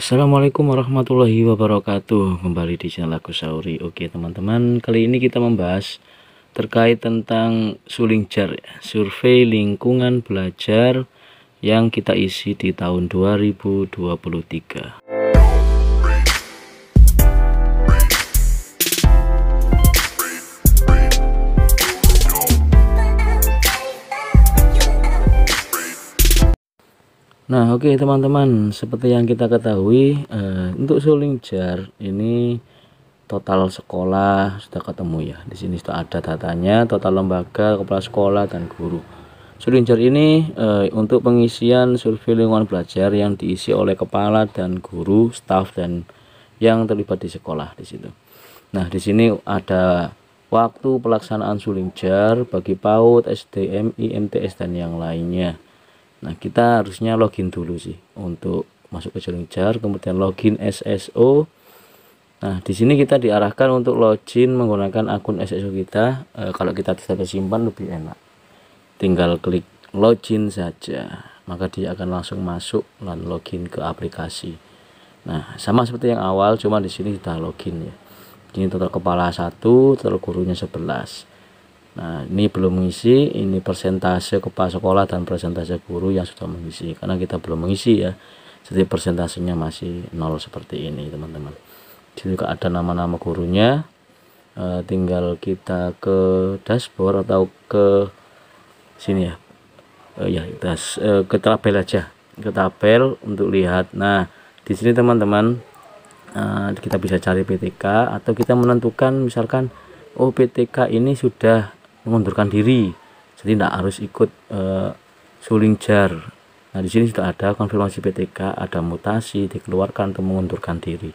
Assalamualaikum warahmatullahi wabarakatuh Kembali di channel aku Sauri Oke teman-teman kali ini kita membahas Terkait tentang Suling Jar Survei lingkungan belajar Yang kita isi di tahun 2023 Nah, oke okay, teman-teman, seperti yang kita ketahui, uh, untuk suling jar ini total sekolah sudah ketemu ya. Di sini sudah ada datanya, total lembaga, kepala sekolah dan guru. Suling jar ini uh, untuk pengisian survei lingkungan belajar yang diisi oleh kepala dan guru, staff dan yang terlibat di sekolah di situ. Nah, di sini ada waktu pelaksanaan suling jar bagi PAUD, SDM, IMTS dan yang lainnya. Nah, kita harusnya login dulu sih untuk masuk ke jaring jar, kemudian login SSO. Nah, di sini kita diarahkan untuk login menggunakan akun SSO kita. E, kalau kita sudah simpan lebih enak. Tinggal klik login saja, maka dia akan langsung masuk dan login ke aplikasi. Nah, sama seperti yang awal, cuma di sini kita login ya. Ini total kepala satu, total gurunya sebelas Nah, ini belum mengisi, ini persentase kepala sekolah dan persentase guru yang sudah mengisi karena kita belum mengisi ya. Jadi persentasenya masih nol seperti ini, teman-teman. Jadi juga ada nama-nama gurunya. E, tinggal kita ke dashboard atau ke sini ya. E, ya, kita e, ke tabel aja. Ke tabel untuk lihat. Nah, di sini teman-teman e, kita bisa cari PTK atau kita menentukan misalkan oh PTK ini sudah mengundurkan diri jadi tidak harus ikut e, suling jar nah di sini sudah ada konfirmasi PTK ada mutasi dikeluarkan untuk mengundurkan diri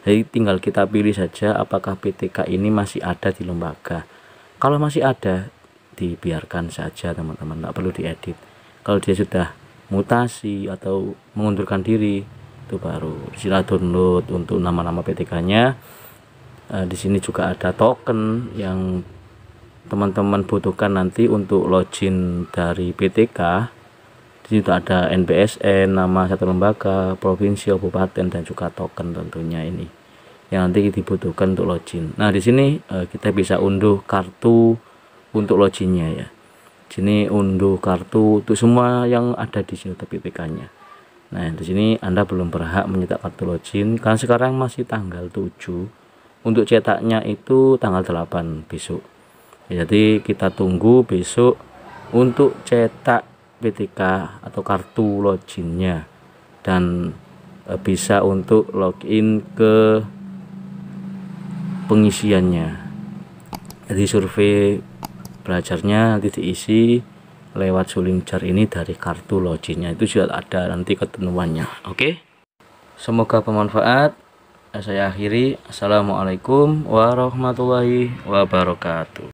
jadi tinggal kita pilih saja apakah PTK ini masih ada di lembaga kalau masih ada dibiarkan saja teman-teman tidak perlu diedit kalau dia sudah mutasi atau mengundurkan diri itu baru sila download untuk nama-nama PTK nya eh, di sini juga ada token yang teman-teman butuhkan nanti untuk login dari PTK di situ ada npsn nama satu lembaga provinsi kabupaten dan juga token tentunya ini yang nanti dibutuhkan untuk login nah di sini eh, kita bisa unduh kartu untuk loginnya ya di sini unduh kartu untuk semua yang ada di untuk PTK nya nah di sini Anda belum berhak mencetak kartu login karena sekarang masih tanggal 7 untuk cetaknya itu tanggal 8 besok jadi kita tunggu besok untuk cetak PTK atau kartu loginnya dan eh, bisa untuk login ke pengisiannya jadi survei belajarnya nanti diisi lewat suling jar ini dari kartu loginnya itu juga ada nanti ketentuannya. oke okay? semoga bermanfaat saya akhiri assalamualaikum warahmatullahi wabarakatuh